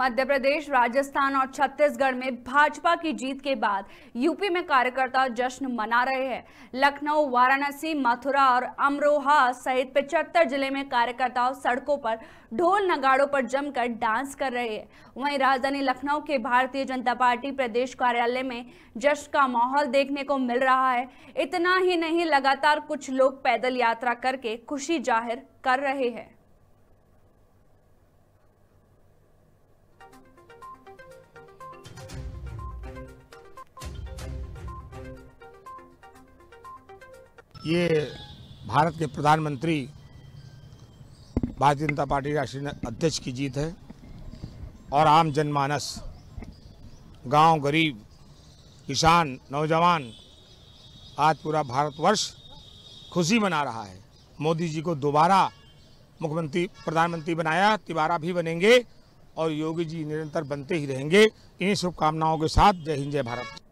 मध्य प्रदेश राजस्थान और छत्तीसगढ़ में भाजपा की जीत के बाद यूपी में कार्यकर्ता जश्न मना रहे हैं लखनऊ वाराणसी मथुरा और अमरोहा सहित पिछहत्तर जिले में कार्यकर्ताओं सड़कों पर ढोल नगाड़ों पर जमकर डांस कर रहे हैं वहीं राजधानी लखनऊ के भारतीय जनता पार्टी प्रदेश कार्यालय में जश्न का माहौल देखने को मिल रहा है इतना ही नहीं लगातार कुछ लोग पैदल यात्रा करके खुशी जाहिर कर रहे हैं ये भारत के प्रधानमंत्री भारतीय जनता पार्टी राष्ट्रीय अध्यक्ष की जीत है और आम जनमानस गांव गरीब किसान नौजवान आज पूरा भारतवर्ष खुशी मना रहा है मोदी जी को दोबारा मुख्यमंत्री प्रधानमंत्री बनाया तिबारा भी बनेंगे और योगी जी निरंतर बनते ही रहेंगे इन्हीं शुभकामनाओं के साथ जय हिंद जय भारत